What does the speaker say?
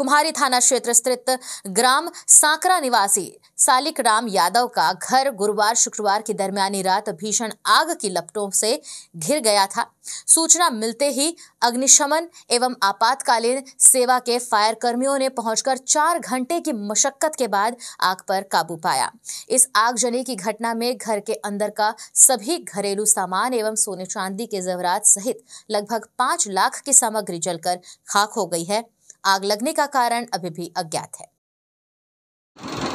कुम्हारी थाना क्षेत्र स्थित ग्राम सांकरा निवासी सालिक राम यादव का घर गुरुवार शुक्रवार की दरमियानी रात भीषण आग की लपटों से घिर गया था सूचना मिलते ही अग्निशमन एवं आपातकालीन सेवा के फायर कर्मियों ने पहुंचकर चार घंटे की मशक्कत के बाद आग पर काबू पाया इस आगजनी की घटना में घर के अंदर का सभी घरेलू सामान एवं सोने चांदी के जेवरात सहित लगभग पांच लाख की सामग्री जलकर खाक हो गई है आग लगने का कारण अभी भी अज्ञात है